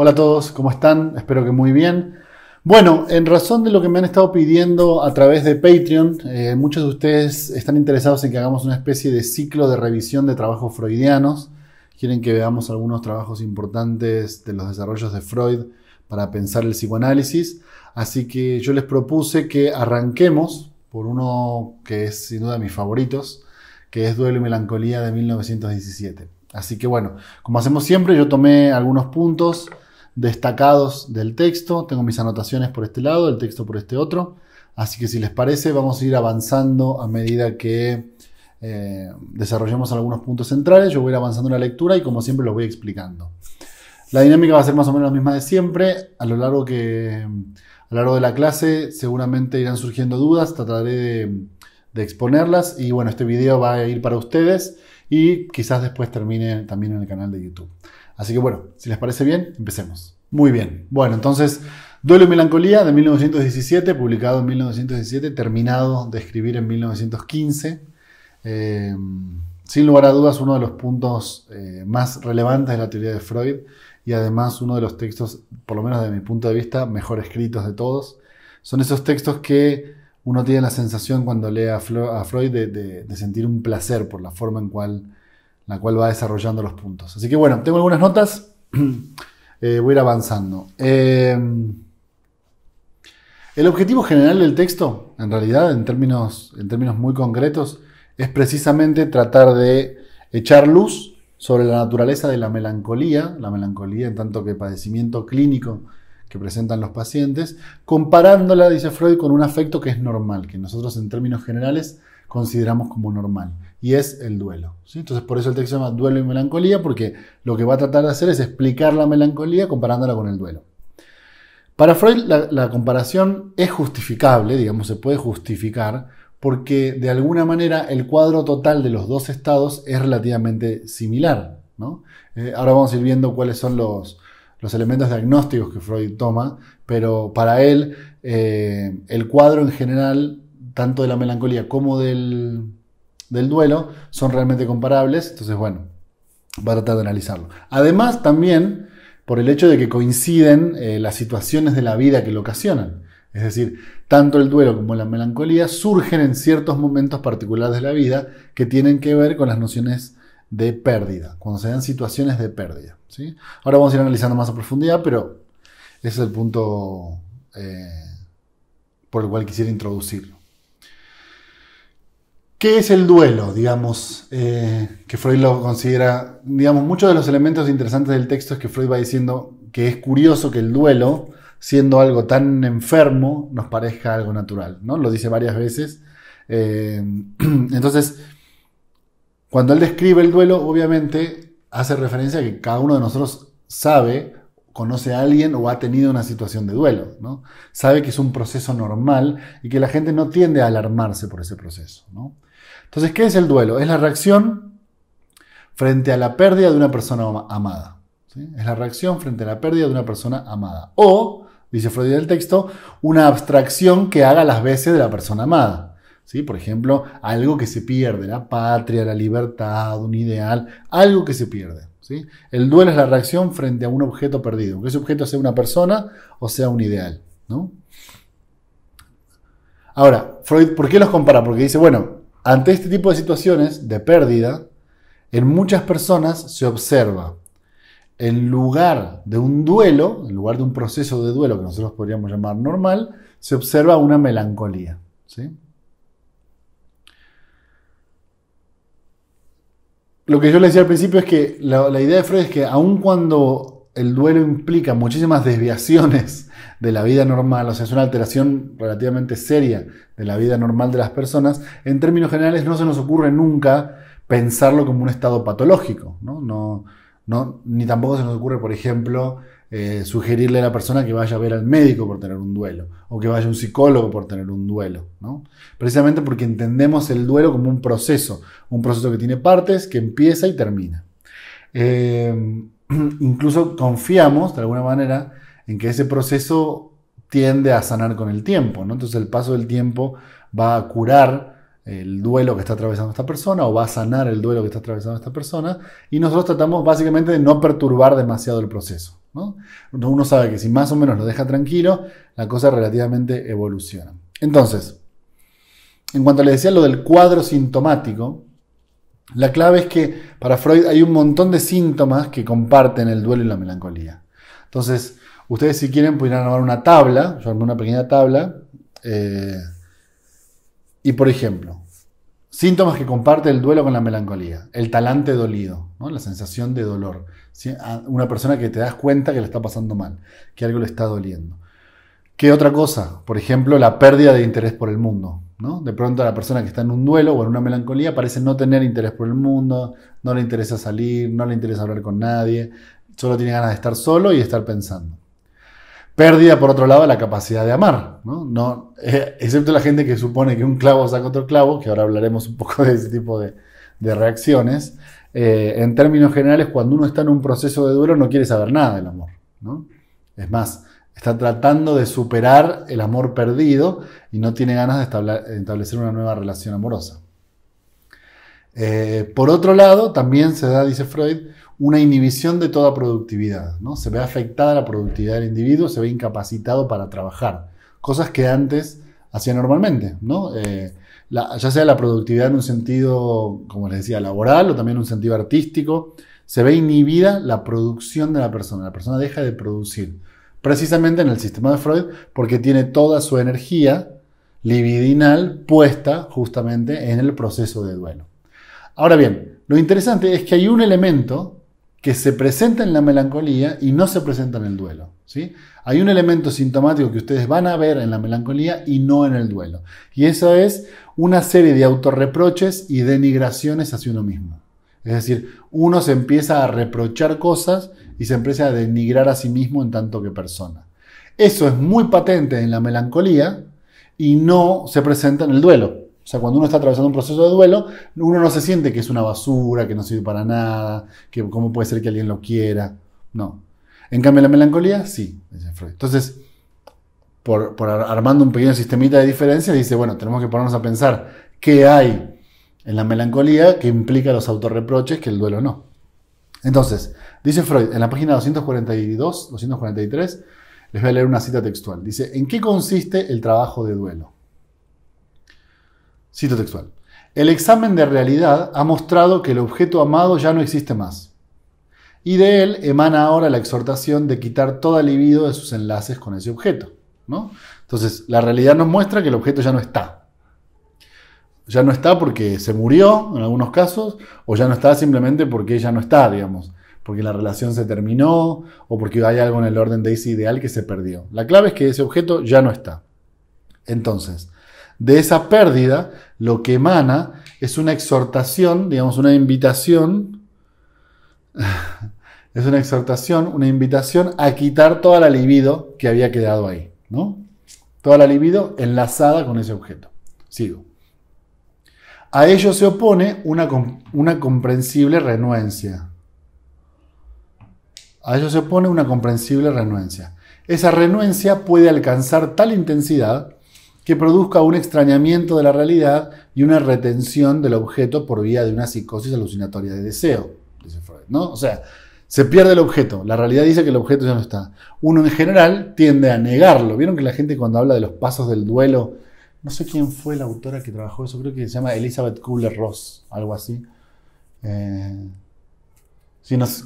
Hola a todos, ¿cómo están? Espero que muy bien. Bueno, en razón de lo que me han estado pidiendo a través de Patreon, eh, muchos de ustedes están interesados en que hagamos una especie de ciclo de revisión de trabajos freudianos. Quieren que veamos algunos trabajos importantes de los desarrollos de Freud para pensar el psicoanálisis. Así que yo les propuse que arranquemos por uno que es sin duda mis favoritos, que es Duelo y Melancolía de 1917. Así que bueno, como hacemos siempre, yo tomé algunos puntos destacados del texto. Tengo mis anotaciones por este lado, el texto por este otro. Así que si les parece, vamos a ir avanzando a medida que eh, desarrollemos algunos puntos centrales. Yo voy a ir avanzando en la lectura y como siempre lo voy explicando. La dinámica va a ser más o menos la misma de siempre. A lo largo, que, a lo largo de la clase seguramente irán surgiendo dudas. Trataré de, de exponerlas. Y bueno, este video va a ir para ustedes y quizás después termine también en el canal de YouTube. Así que bueno, si les parece bien, empecemos. Muy bien. Bueno, entonces, Duelo y Melancolía de 1917, publicado en 1917, terminado de escribir en 1915. Em, sin lugar a dudas, uno de los puntos eh, más relevantes de la teoría de Freud y además uno de los textos, por lo menos de mi punto de vista, mejor escritos de todos. Son esos textos que uno tiene la sensación cuando lee a, Freud de sentir un placer por la forma en cual la cual va desarrollando los puntos. Así que bueno, tengo algunas notas, eh, voy a ir avanzando. Em, el objetivo general del texto, en realidad, en términos, en términos muy concretos, es precisamente tratar de echar luz sobre la naturaleza de la melancolía, la melancolía en tanto que padecimiento clínico que presentan los pacientes, comparándola, dice Freud, con un afecto que es normal, que nosotros en términos generales consideramos como normal y es el duelo. ¿sí? Entonces, por eso el texto se llama Duelo y Melancolía, porque lo que va a tratar de hacer es explicar la melancolía comparándola con el duelo. Para Freud, la, comparación es justificable, digamos, se puede justificar, porque de alguna manera el cuadro total de los dos estados es relativamente similar. Eh, ahora vamos a ir viendo cuáles son los, los elementos diagnósticos que Freud toma, pero para él eh, el cuadro en general, tanto de la melancolía como del, del duelo son realmente comparables. Entonces, bueno, va a tratar de analizarlo. Además, también por el hecho de que coinciden eh, las situaciones de la vida que lo ocasionan. Es decir, tanto el duelo como la melancolía surgen en ciertos momentos particulares de la vida que tienen que ver con las nociones de pérdida, cuando se dan situaciones de pérdida. ¿sí? Ahora vamos a ir analizando más a profundidad, pero ese es el punto eh, por el cual quisiera introducirlo. ¿Qué es el duelo, digamos, eh, que Freud lo considera? Digamos, muchos de los elementos interesantes del texto es que Freud va diciendo que es curioso que el duelo, siendo algo tan enfermo, nos parezca algo natural, ¿no? Lo dice varias veces. Eh, entonces, cuando él describe el duelo, obviamente hace referencia a que cada uno de nosotros sabe, conoce a alguien o ha tenido una situación de duelo, ¿no? Sabe que es un proceso normal y que la gente no tiende a alarmarse por ese proceso, ¿no? Entonces, ¿qué es el duelo? Es la reacción frente a la pérdida de una persona amada. Es la reacción frente a la pérdida de una persona amada. O, dice Freud en el texto, una abstracción que haga las veces de la persona amada. ¿sí? Por ejemplo, algo que se pierde, la patria, la libertad, un ideal, algo que se pierde. ¿sí? El duelo es la reacción frente a un objeto perdido, Que ese objeto sea una persona o sea un ideal. Ahora, Freud, ¿por qué los compara? Porque dice, bueno, ante este tipo de situaciones de pérdida, en muchas personas se observa, en lugar de un duelo, en lugar de un proceso de duelo que nosotros podríamos llamar normal, se observa una melancolía. ¿sí? Lo que yo le decía al principio es que la, la idea de Freud es que aun cuando el duelo implica muchísimas desviaciones de la vida normal, o sea, es una alteración relativamente seria de la vida normal de las personas, en términos generales no se nos ocurre nunca pensarlo como un estado patológico, ¿no? no, ni tampoco se nos ocurre, por ejemplo, eh, sugerirle a la persona que vaya a ver al médico por tener un duelo, o que vaya a un psicólogo por tener un duelo, precisamente porque entendemos el duelo como un proceso, un proceso que tiene partes, que empieza y termina. Eh, incluso confiamos, de alguna manera, en que ese proceso tiende a sanar con el tiempo, ¿no? Entonces el paso del tiempo va a curar el duelo que está atravesando esta persona o va a sanar el duelo que está atravesando esta persona y nosotros tratamos básicamente de no perturbar demasiado el proceso. Uno sabe que si más o menos lo deja tranquilo, la cosa relativamente evoluciona. Entonces, en cuanto le decía lo del cuadro sintomático, la clave es que para Freud hay un montón de síntomas que comparten el duelo y la melancolía. Entonces, ustedes si quieren pudieran armar una tabla, yo armé una pequeña tabla, eh, y por ejemplo, síntomas que comparte el duelo con la melancolía, el talante dolido, la sensación de dolor, una persona que te das cuenta que le está pasando mal, que algo le está doliendo. ¿Qué otra cosa? Por ejemplo, la pérdida de interés por el mundo. ¿no? De pronto la persona que está en un duelo o en una melancolía parece no tener interés por el mundo, no le interesa salir, no le interesa hablar con nadie, solo tiene ganas de estar solo y estar pensando. Pérdida, por otro lado, la capacidad de amar, ¿no? Eh, excepto la gente que supone que un clavo saca otro clavo, que ahora hablaremos un poco de ese tipo de, reacciones. Eh, en términos generales, cuando uno está en un proceso de duelo no quiere saber nada del amor, Es más, Está tratando de superar el amor perdido y no tiene ganas de establecer una nueva relación amorosa. Eh, por otro lado, también se da, dice Freud, una inhibición de toda productividad. ¿no? Se ve afectada la productividad del individuo, se ve incapacitado para trabajar, cosas que antes hacía normalmente. Eh, ya sea la productividad en un sentido, como les decía, laboral o también en un sentido artístico, se ve inhibida la producción de la persona. La persona deja de producir precisamente en el sistema de Freud, porque tiene toda su energía libidinal puesta justamente en el proceso de duelo. Ahora bien, lo interesante es que hay un elemento que se presenta en la melancolía y no se presenta en el duelo. ¿sí? Hay un elemento sintomático que ustedes van a ver en la melancolía y no en el duelo. Y eso es una serie de autorreproches y denigraciones hacia uno mismo. Es decir, uno se empieza a reprochar cosas y se empieza a denigrar a sí mismo en tanto que persona. Eso es muy patente en la melancolía y no se presenta en el duelo. O sea, cuando uno está atravesando un proceso de duelo, uno no se siente que es una basura, que no sirve para nada, que cómo puede ser que alguien lo quiera. No. En cambio, la melancolía, sí, Entonces, por, por, armando un pequeño sistemita de diferencias, dice, bueno, tenemos que ponernos a pensar qué hay en la melancolía que implica los autorreproches que el duelo no. Entonces, dice Freud en la página 242, 243, les voy a leer una cita textual. Dice, ¿en qué consiste el trabajo de duelo? Cita textual. El examen de realidad ha mostrado que el objeto amado ya no existe más. Y de él emana ahora la exhortación de quitar toda libido de sus enlaces con ese objeto. Entonces, la realidad nos muestra que el objeto ya no está ya no está porque se murió en algunos casos, o ya no está simplemente porque ella no está, digamos, porque la relación se terminó, o porque hay algo en el orden de ese ideal que se perdió. La clave es que ese objeto ya no está. Entonces, de esa pérdida, lo que emana es una exhortación, digamos, una invitación, es una exhortación, una invitación a quitar toda la libido que había quedado ahí, ¿no? Toda la libido enlazada con ese objeto. Sigo. A ello se opone una, una comprensible renuencia. A ello se opone una comprensible renuencia. Esa renuencia puede alcanzar tal intensidad que produzca un extrañamiento de la realidad y una retención del objeto por vía de una psicosis alucinatoria de deseo, dice Freud. ¿no? O sea, se pierde el objeto, la realidad dice que el objeto ya no está. Uno en general tiende a negarlo. ¿Vieron que la gente cuando habla de los pasos del duelo no sé quién fue la autora que trabajó eso, creo que se llama Elizabeth Kubler-Ross, algo así. Eh,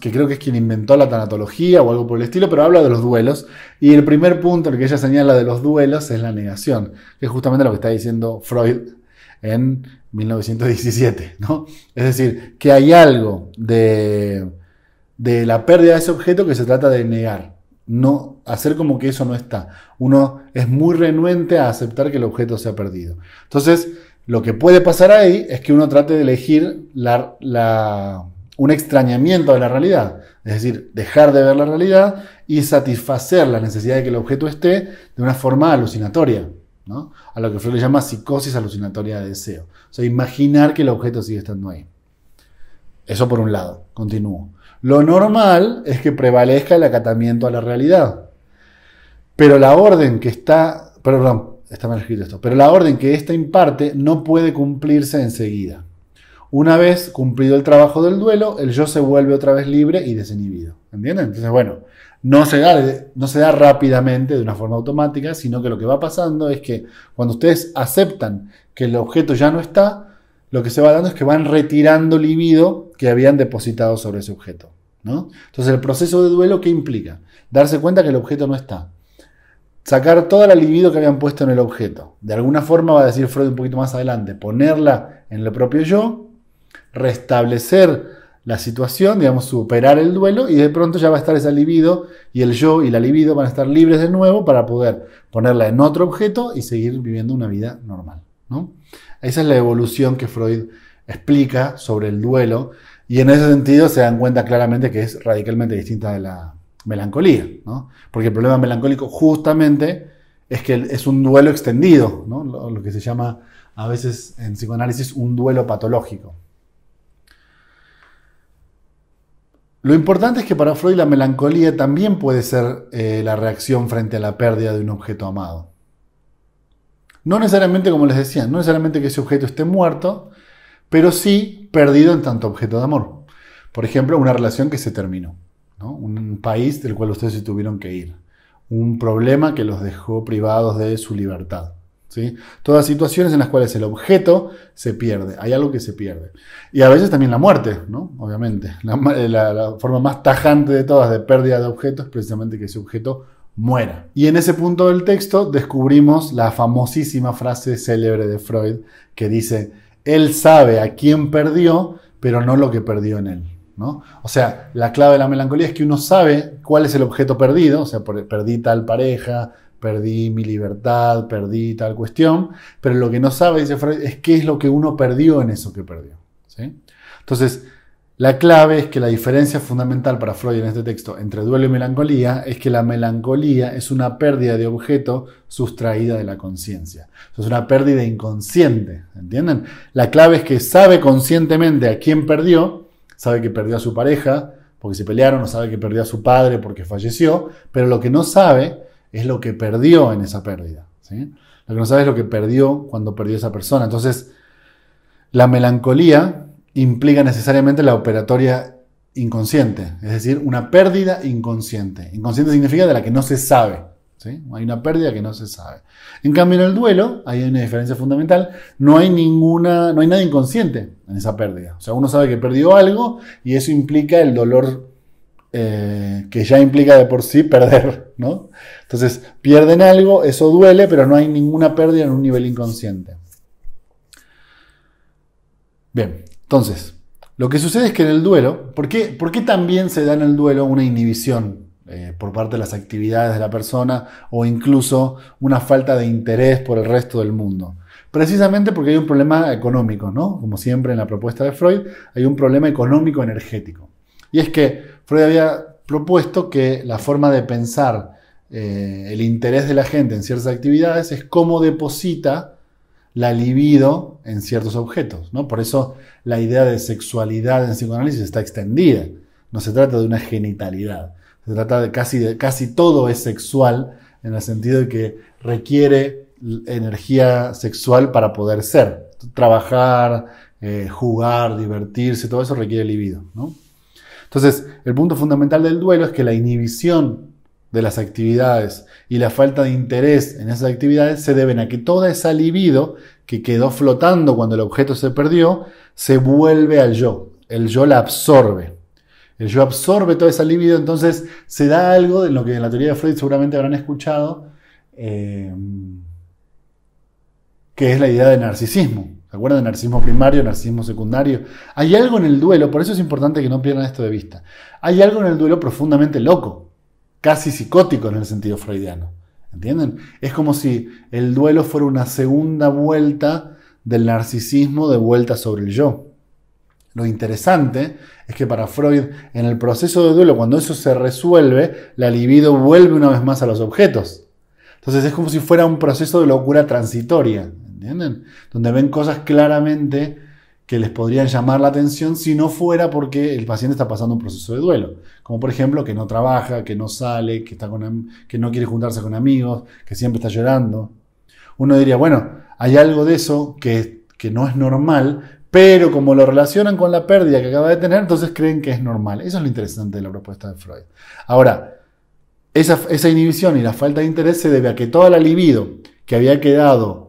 que creo que es quien inventó la tanatología o algo por el estilo, pero habla de los duelos. Y el primer punto en el que ella señala de los duelos es la negación, que es justamente lo que está diciendo Freud en 1917, ¿no? Es decir, que hay algo de la pérdida de ese objeto que se trata de negar no hacer como que eso no está. Uno es muy renuente a aceptar que el objeto se ha perdido. Entonces, lo que puede pasar ahí es que uno trate de elegir un extrañamiento de la realidad, es decir, dejar de ver la realidad y satisfacer la necesidad de que el objeto esté de una forma alucinatoria, a lo que Freud le llama psicosis alucinatoria de deseo, o sea, imaginar que el objeto sigue estando ahí. Eso por un lado, continúo. Lo normal es que prevalezca el acatamiento a la realidad. Pero la orden que está, perdón, está mal escrito esto, pero la orden que ésta imparte no puede cumplirse enseguida. Una vez cumplido el trabajo del duelo, el yo se vuelve otra vez libre y desinhibido. ¿Entienden? Entonces, bueno, no se, da, no se da rápidamente de una forma automática, sino que lo que va pasando es que cuando ustedes aceptan que el objeto ya no está, lo que se va dando es que van retirando libido que habían depositado sobre ese objeto. ¿no? Entonces el proceso de duelo, ¿qué implica? Darse cuenta que el objeto no está. Sacar toda la libido que habían puesto en el objeto. De alguna forma, va a decir Freud un poquito más adelante, ponerla en el propio yo, restablecer la situación, digamos, superar el duelo y de pronto ya va a estar esa libido y el yo y la libido van a estar libres de nuevo para poder ponerla en otro objeto y seguir viviendo una vida normal. Esa es la evolución que Freud explica sobre el duelo y en ese sentido se dan cuenta claramente que es radicalmente distinta de la melancolía, porque el problema melancólico justamente es que es un duelo extendido, lo, que se llama a veces en psicoanálisis un duelo patológico. Lo importante es que para Freud la melancolía también puede ser eh, la reacción frente a la pérdida de un objeto amado. No necesariamente, como les decía, no necesariamente que ese objeto esté muerto, pero sí perdido en tanto objeto de amor. Por ejemplo, una relación que se terminó, un país del cual ustedes se tuvieron que ir, un problema que los dejó privados de su libertad. ¿sí? Todas situaciones en las cuales el objeto se pierde, hay algo que se pierde. Y a veces también la muerte, ¿no? obviamente. La, forma más tajante de todas de pérdida de objeto es precisamente que ese objeto muera. Y en ese punto del texto descubrimos la famosísima frase célebre de Freud que dice, él sabe a quién perdió, pero no lo que perdió en él. ¿no? O sea, la clave de la melancolía es que uno sabe cuál es el objeto perdido, o sea, perdí tal pareja, perdí mi libertad, perdí tal cuestión, pero lo que no sabe, dice Freud, es qué es lo que uno perdió en eso que perdió. Entonces, la clave es que la diferencia fundamental para Freud en este texto entre duelo y melancolía es que la melancolía es una pérdida de objeto sustraída de la conciencia. Es una pérdida inconsciente, ¿entienden? La clave es que sabe conscientemente a quién perdió, sabe que perdió a su pareja porque se pelearon, o sabe que perdió a su padre porque falleció, pero lo que no sabe es lo que perdió en esa pérdida. Lo que no sabe es lo que perdió cuando perdió esa persona. Entonces, la melancolía implica necesariamente la operatoria inconsciente, es decir, una pérdida inconsciente. Inconsciente significa de la que no se sabe. ¿sí? Hay una pérdida que no se sabe. En cambio, en el duelo, ahí hay una diferencia fundamental, no hay ninguna, no hay nada inconsciente en esa pérdida. O sea, uno sabe que perdió algo y eso implica el dolor eh, que ya implica de por sí perder, ¿no? Entonces, pierden algo, eso duele, pero no hay ninguna pérdida en un nivel inconsciente. Bien, entonces, lo que sucede es que en el duelo, ¿por qué, también se da en el duelo una inhibición eh, por parte de las actividades de la persona o incluso una falta de interés por el resto del mundo? Precisamente porque hay un problema económico, ¿no? Como siempre en la propuesta de Freud, hay un problema económico energético. Y es que Freud había propuesto que la forma de pensar eh, el interés de la gente en ciertas actividades es cómo deposita la libido en ciertos objetos. ¿no? Por eso la idea de sexualidad en psicoanálisis está extendida. No se trata de una genitalidad. Se trata de casi, de casi todo es sexual en el sentido de que requiere energía sexual para poder ser. Trabajar, eh, jugar, divertirse, todo eso requiere libido. ¿no? Entonces, el punto fundamental del duelo es que la inhibición de las actividades y la falta de interés en esas actividades se deben a que toda esa libido que quedó flotando cuando el objeto se perdió se vuelve al yo. El yo la absorbe. El yo absorbe toda esa libido, entonces se da algo de lo que en la teoría de Freud seguramente habrán escuchado, eh, que es la idea de narcisismo. ¿Se acuerdan de narcisismo primario, narcisismo secundario? Hay algo en el duelo, por eso es importante que no pierdan esto de vista. Hay algo en el duelo profundamente loco casi psicótico en el sentido freudiano. ¿Entienden? Es como si el duelo fuera una segunda vuelta del narcisismo de vuelta sobre el yo. Lo interesante es que para Freud, en el proceso de duelo, cuando eso se resuelve, la libido vuelve una vez más a los objetos. Entonces es como si fuera un proceso de locura transitoria, ¿entienden? Donde ven cosas claramente que les podrían llamar la atención si no fuera porque el paciente está pasando un proceso de duelo. Como por ejemplo que no trabaja, que no sale, que, está con, que no quiere juntarse con amigos, que siempre está llorando. Uno diría, bueno, hay algo de eso que, que no es normal, pero como lo relacionan con la pérdida que acaba de tener, entonces creen que es normal. Eso es lo interesante de la propuesta de Freud. Ahora, esa, esa inhibición y la falta de interés se debe a que toda la libido que había quedado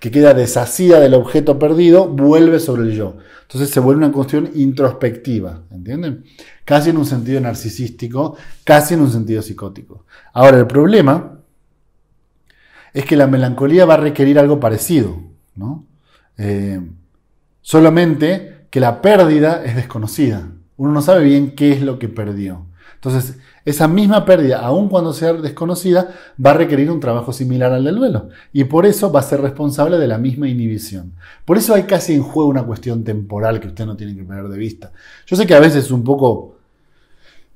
que queda desasida del objeto perdido, vuelve sobre el yo. Entonces se vuelve una cuestión introspectiva, ¿entienden? Casi en un sentido narcisístico, casi en un sentido psicótico. Ahora, el problema es que la melancolía va a requerir algo parecido, ¿no? Eh, solamente que la pérdida es desconocida. Uno no sabe bien qué es lo que perdió. Entonces, esa misma pérdida, aun cuando sea desconocida, va a requerir un trabajo similar al del duelo y por eso va a ser responsable de la misma inhibición. Por eso hay casi en juego una cuestión temporal que usted no tiene que perder de vista. Yo sé que a veces es un poco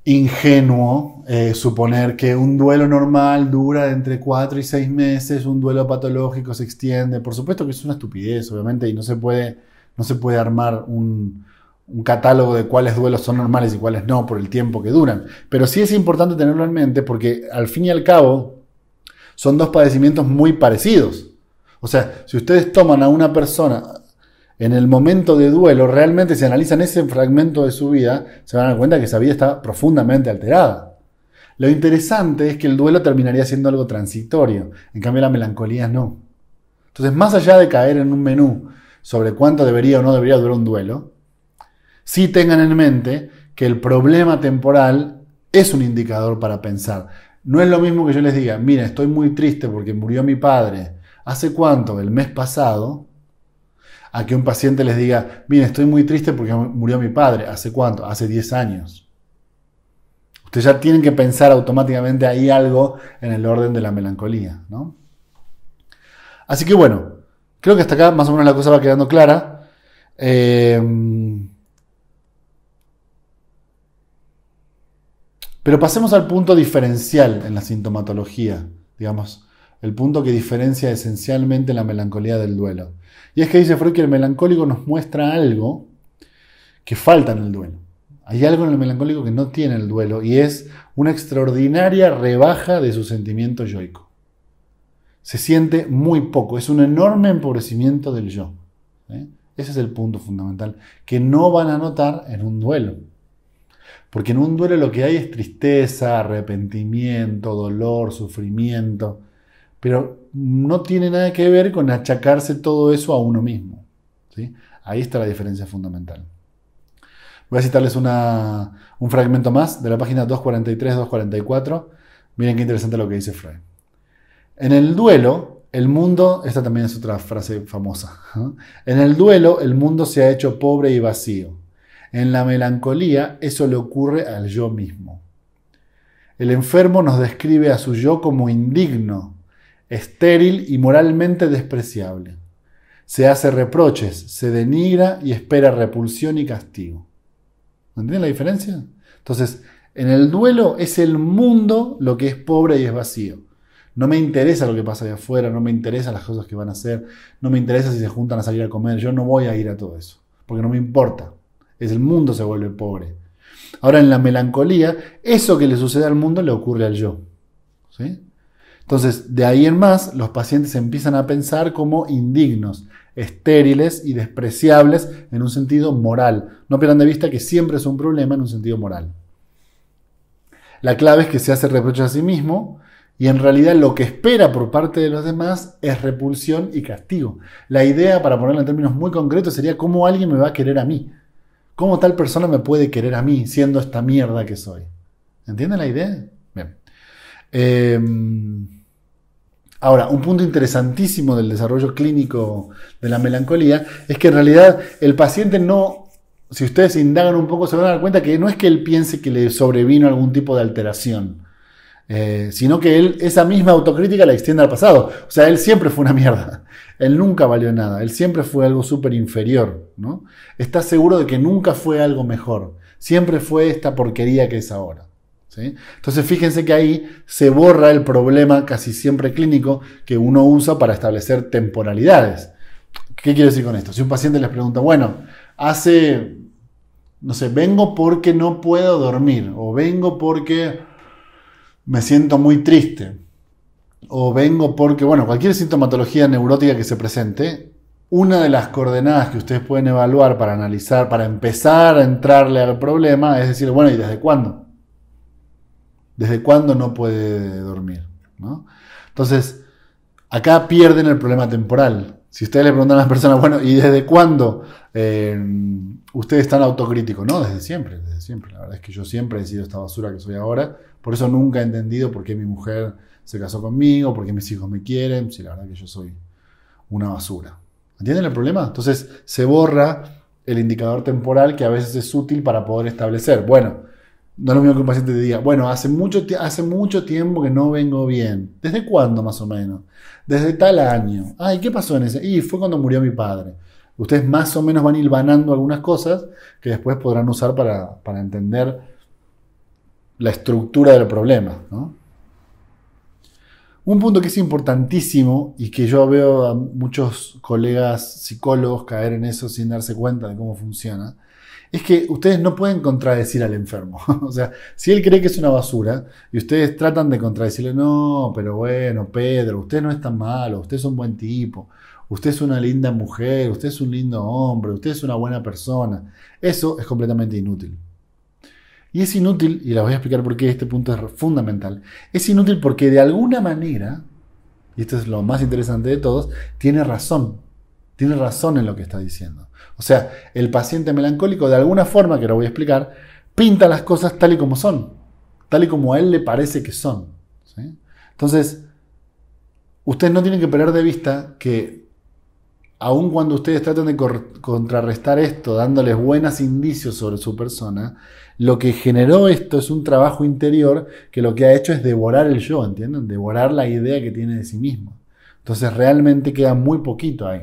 ingenuo eh, suponer que un duelo normal dura entre 4 y 6 meses, un duelo patológico se extiende. Por supuesto que es una estupidez, obviamente, y no se puede, no se puede armar un, un catálogo de cuáles duelos son normales y cuáles no por el tiempo que duran. Pero sí es importante tenerlo en mente porque al fin y al cabo son dos padecimientos muy parecidos. O sea, si ustedes toman a una persona en el momento de duelo, realmente si analizan ese fragmento de su vida, se van a dar cuenta que esa vida está profundamente alterada. Lo interesante es que el duelo terminaría siendo algo transitorio, en cambio la melancolía no. Entonces, más allá de caer en un menú sobre cuánto debería o no debería durar un duelo, sí tengan en mente que el problema temporal es un indicador para pensar. No es lo mismo que yo les diga, mira, estoy muy triste porque murió mi padre. ¿Hace cuánto? El mes pasado. A que un paciente les diga, mira, estoy muy triste porque murió mi padre. ¿Hace cuánto? Hace 10 años. Ustedes ya tienen que pensar automáticamente ahí algo en el orden de la melancolía. ¿no? Así que bueno, creo que hasta acá más o menos la cosa va quedando clara. Eh, Pero pasemos al punto diferencial en la sintomatología, digamos, el punto que diferencia esencialmente la melancolía del duelo. Y es que dice Freud que el melancólico nos muestra algo que falta en el duelo. Hay algo en el melancólico que no tiene el duelo y es una extraordinaria rebaja de su sentimiento yoico. Se siente muy poco, es un enorme empobrecimiento del yo. ¿eh? Ese es el punto fundamental que no van a notar en un duelo. Porque en un duelo lo que hay es tristeza, arrepentimiento, dolor, sufrimiento, pero no tiene nada que ver con achacarse todo eso a uno mismo. ¿sí? Ahí está la diferencia fundamental. Voy a citarles un fragmento más de la página 243-244. Miren qué interesante lo que dice Freud. En el duelo, el mundo, esta también es otra frase famosa, en el duelo el mundo se ha hecho pobre y vacío. En la melancolía eso le ocurre al yo mismo. El enfermo nos describe a su yo como indigno, estéril y moralmente despreciable. Se hace reproches, se denigra y espera repulsión y castigo. ¿Entienden la diferencia? Entonces, en el duelo es el mundo lo que es pobre y es vacío. No me interesa lo que pasa de afuera, no me interesa las cosas que van a hacer, no me interesa si se juntan a salir a comer, yo no voy a ir a todo eso, porque no me importa. Es el mundo se vuelve pobre. Ahora, en la melancolía, eso que le sucede al mundo le ocurre al yo. Entonces, de ahí en más, los pacientes empiezan a pensar como indignos, estériles y despreciables en un sentido moral. No pierdan de vista que siempre es un problema en un sentido moral. La clave es que se hace reproche a sí mismo y en realidad lo que espera por parte de los demás es repulsión y castigo. La idea, para ponerlo en términos muy concretos, sería cómo alguien me va a querer a mí. ¿Cómo tal persona me puede querer a mí siendo esta mierda que soy? ¿Entienden la idea? Bien. Em, ahora, un punto interesantísimo del desarrollo clínico de la melancolía es que en realidad el paciente no, si ustedes indagan un poco, se van a dar cuenta que no es que él piense que le sobrevino algún tipo de alteración. Eh, sino que él esa misma autocrítica la extiende al pasado. O sea, él siempre fue una mierda. Él nunca valió nada. Él siempre fue algo súper inferior. ¿no? Está seguro de que nunca fue algo mejor. Siempre fue esta porquería que es ahora. ¿sí? Entonces fíjense que ahí se borra el problema casi siempre clínico que uno usa para establecer temporalidades. ¿Qué quiero decir con esto? Si un paciente les pregunta, bueno, hace, no sé, vengo porque no puedo dormir o vengo porque me siento muy triste, o vengo porque, bueno, cualquier sintomatología neurótica que se presente, una de las coordenadas que ustedes pueden evaluar para analizar, para empezar a entrarle al problema, es decir, bueno, ¿y desde cuándo? ¿Desde cuándo no puede dormir? ¿no? Entonces, acá pierden el problema temporal. Si ustedes le preguntan a las personas, bueno, ¿y desde cuándo eh, ustedes están autocríticos? No, desde siempre, desde siempre. La verdad es que yo siempre he sido esta basura que soy ahora por eso nunca he entendido por qué mi mujer se casó conmigo, por qué mis hijos me quieren, si la verdad que yo soy una basura. ¿Entienden el problema? Entonces se borra el indicador temporal que a veces es útil para poder establecer. Bueno, no es lo mismo que un paciente te diga, bueno, hace mucho, hace mucho tiempo que no vengo bien. ¿Desde cuándo más o menos? Desde tal año. Ay, ¿qué pasó en ese? Y fue cuando murió mi padre. Ustedes más o menos van hilvanando algunas cosas que después podrán usar para, para entender la estructura del problema. Un punto que es importantísimo y que yo veo a muchos colegas psicólogos caer en eso sin darse cuenta de cómo funciona, es que ustedes no pueden contradecir al enfermo. o sea, si él cree que es una basura y ustedes tratan de contradecirle, no, pero bueno, Pedro, usted no es tan malo, usted es un buen tipo, usted es una linda mujer, usted es un lindo hombre, usted es una buena persona. Eso es completamente inútil. Y es inútil, y la voy a explicar por qué este punto es fundamental, es inútil porque de alguna manera, y esto es lo más interesante de todos, tiene razón, tiene razón en lo que está diciendo. O sea, el paciente melancólico de alguna forma, que lo voy a explicar, pinta las cosas tal y como son, tal y como a él le parece que son. Entonces, ustedes no tienen que perder de vista que aun cuando ustedes tratan de contrarrestar esto, dándoles buenos indicios sobre su persona, lo que generó esto es un trabajo interior que lo que ha hecho es devorar el yo, ¿entienden? Devorar la idea que tiene de sí mismo. Entonces realmente queda muy poquito ahí.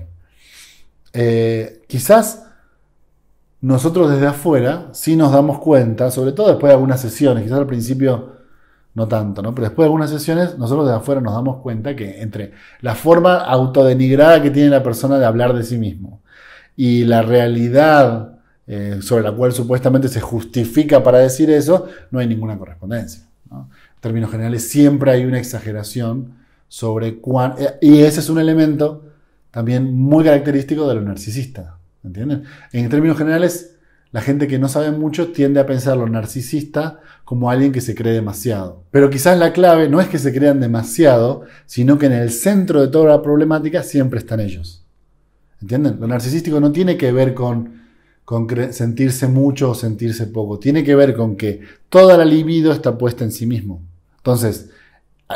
Eh, quizás nosotros desde afuera sí nos damos cuenta, sobre todo después de algunas sesiones, quizás al principio no tanto, ¿no? Pero después de algunas sesiones, nosotros desde afuera nos damos cuenta que entre la forma autodenigrada que tiene la persona de hablar de sí mismo y la realidad eh, sobre la cual supuestamente se justifica para decir eso, no hay ninguna correspondencia. En términos generales, siempre hay una exageración sobre cuán... Eh, y ese es un elemento también muy característico de los narcisista. ¿Entienden? En términos generales, la gente que no sabe mucho tiende a pensar los narcisista como alguien que se cree demasiado. Pero quizás la clave no es que se crean demasiado, sino que en el centro de toda la problemática siempre están ellos. ¿Entienden? Lo narcisístico no tiene que ver con con sentirse mucho o sentirse poco. Tiene que ver con que toda la libido está puesta en sí mismo. Entonces,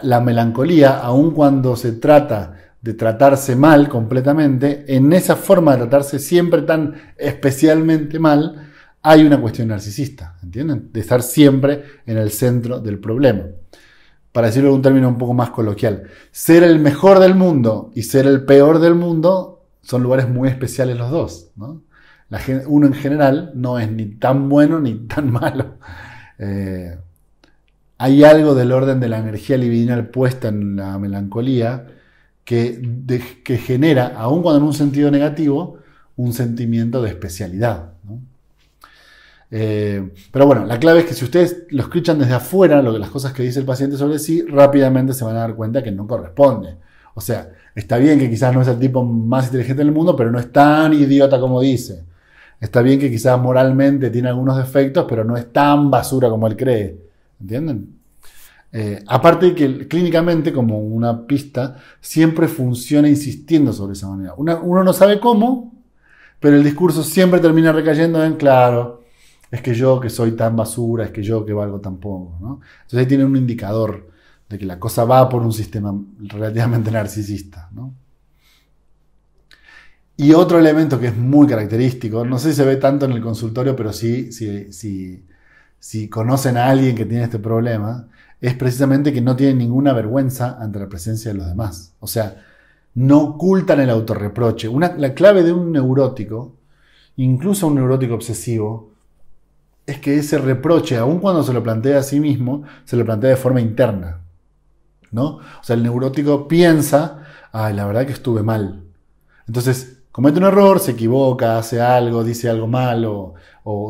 la melancolía, aun cuando se trata de tratarse mal completamente, en esa forma de tratarse siempre tan especialmente mal, hay una cuestión narcisista, ¿entienden? De estar siempre en el centro del problema. Para decirlo en un término un poco más coloquial, ser el mejor del mundo y ser el peor del mundo son lugares muy especiales los dos, ¿no? uno en general no es ni tan bueno ni tan malo. Eh, hay algo del orden de la energía libidinal puesta en la melancolía que, genera, aun cuando en un sentido negativo, un sentimiento de especialidad. Eh, pero bueno, la clave es que si ustedes lo escuchan desde afuera, lo que, las cosas que dice el paciente sobre sí, rápidamente se van a dar cuenta que no corresponde. O sea, está bien que quizás no es el tipo más inteligente del mundo, pero no es tan idiota como dice. Está bien que quizás moralmente tiene algunos defectos, pero no es tan basura como él cree. ¿Entienden? Eh, aparte de que clínicamente, como una pista, siempre funciona insistiendo sobre esa manera. uno no sabe cómo, pero el discurso siempre termina recayendo en, claro, es que yo que soy tan basura, es que yo que valgo tan poco. ¿no? Entonces ahí tiene un indicador de que la cosa va por un sistema relativamente narcisista. ¿no? Y otro elemento que es muy característico, no sé si se ve tanto en el consultorio, pero sí, si conocen a alguien que tiene este problema, es precisamente que no tienen ninguna vergüenza ante la presencia de los demás. O sea, no ocultan el autorreproche. Una, la clave de un neurótico, incluso un neurótico obsesivo, es que ese reproche, aun cuando se lo plantea a sí mismo, se lo plantea de forma interna. ¿no? O sea, el neurótico piensa, ay, la verdad que estuve mal. Entonces, comete un error, se equivoca, hace algo, dice algo mal o,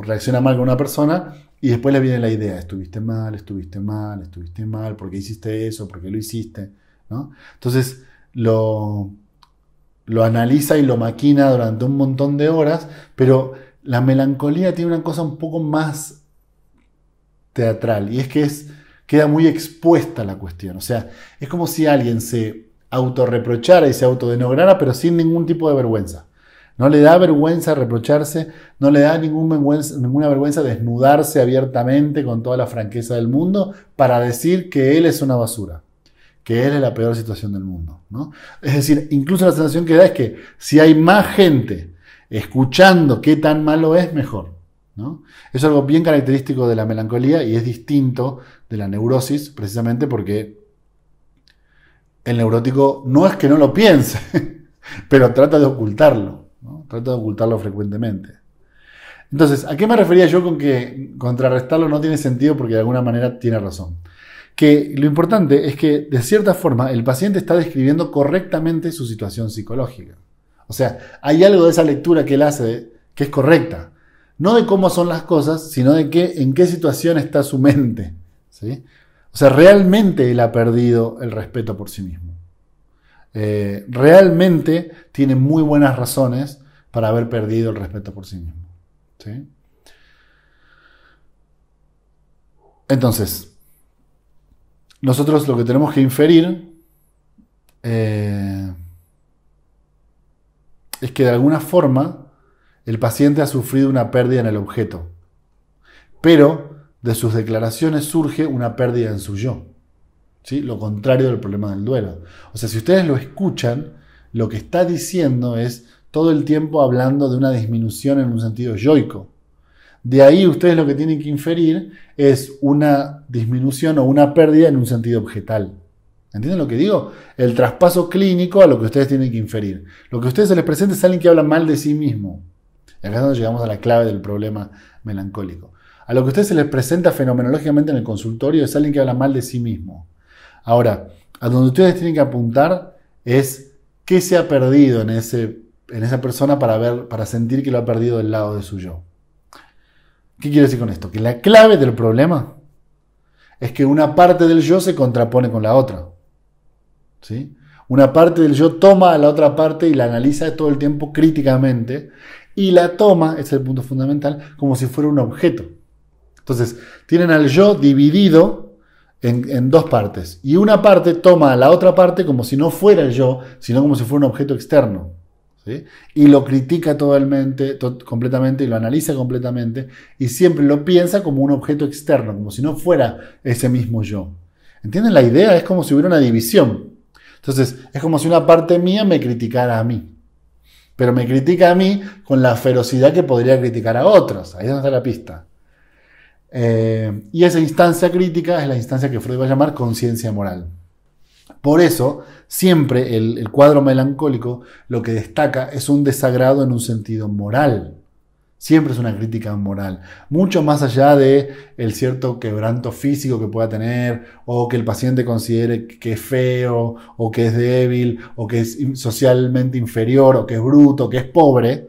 reacciona mal con una persona y después le viene la idea, estuviste mal, estuviste mal, estuviste mal, ¿por qué hiciste eso? ¿Por qué lo hiciste? Entonces lo, lo analiza y lo maquina durante un montón de horas, pero la melancolía tiene una cosa un poco más teatral y es que es, queda muy expuesta la cuestión, o sea, es como si alguien se autorreprochara y se autodenograra, pero sin ningún tipo de vergüenza. No le da vergüenza reprocharse, no le da ninguna vergüenza desnudarse abiertamente con toda la franqueza del mundo para decir que él es una basura, que él es la peor situación del mundo. ¿no? Es decir, incluso la sensación que da es que si hay más gente escuchando qué tan malo es, mejor. ¿no? Es algo bien característico de la melancolía y es distinto de la neurosis, precisamente porque el neurótico no es que no lo piense, pero trata de ocultarlo, trata de ocultarlo frecuentemente. Entonces, ¿a qué me refería yo con que contrarrestarlo no tiene sentido porque de alguna manera tiene razón? Que lo importante es que, de cierta forma, el paciente está describiendo correctamente su situación psicológica. O sea, hay algo de esa lectura que él hace que es correcta. No de cómo son las cosas, sino de qué, en qué situación está su mente. ¿sí? O sea, realmente él ha perdido el respeto por sí mismo. Eh, realmente tiene muy buenas razones para haber perdido el respeto por sí mismo. ¿sí? Entonces, nosotros lo que tenemos que inferir eh, es que de alguna forma el paciente ha sufrido una pérdida en el objeto, pero de sus declaraciones surge una pérdida en su yo. ¿sí? Lo contrario del problema del duelo. O sea, si ustedes lo escuchan, lo que está diciendo es todo el tiempo hablando de una disminución en un sentido yoico. De ahí ustedes lo que tienen que inferir es una disminución o una pérdida en un sentido objetal. ¿Entienden lo que digo? El traspaso clínico a lo que ustedes tienen que inferir. Lo que a ustedes se les presenta es alguien que habla mal de sí mismo. Y acá es donde llegamos a la clave del problema melancólico. A lo que a usted se les presenta fenomenológicamente en el consultorio es alguien que habla mal de sí mismo. Ahora, a donde ustedes tienen que apuntar es qué se ha perdido en, ese, en esa persona para, ver, para sentir que lo ha perdido del lado de su yo. ¿Qué quiero decir con esto? Que la clave del problema es que una parte del yo se contrapone con la otra. ¿Sí? Una parte del yo toma a la otra parte y la analiza todo el tiempo críticamente y la toma, es el punto fundamental, como si fuera un objeto. Entonces, tienen al yo dividido en, dos partes. Y una parte toma a la otra parte como si no fuera el yo, sino como si fuera un objeto externo. Y lo critica totalmente, completamente, y lo analiza completamente, y siempre lo piensa como un objeto externo, como si no fuera ese mismo yo. ¿Entienden? La idea es como si hubiera una división. Entonces, es como si una parte mía me criticara a mí. Pero me critica a mí con la ferocidad que podría criticar a otros. Ahí es donde está la pista. Eh, y esa instancia crítica es la instancia que Freud va a llamar conciencia moral. Por eso, siempre el, cuadro melancólico lo que destaca es un desagrado en un sentido moral. Siempre es una crítica moral, mucho más allá de el cierto quebranto físico que pueda tener, o que el paciente considere que es feo, o que es débil, o que es socialmente inferior, o que es bruto, o que es pobre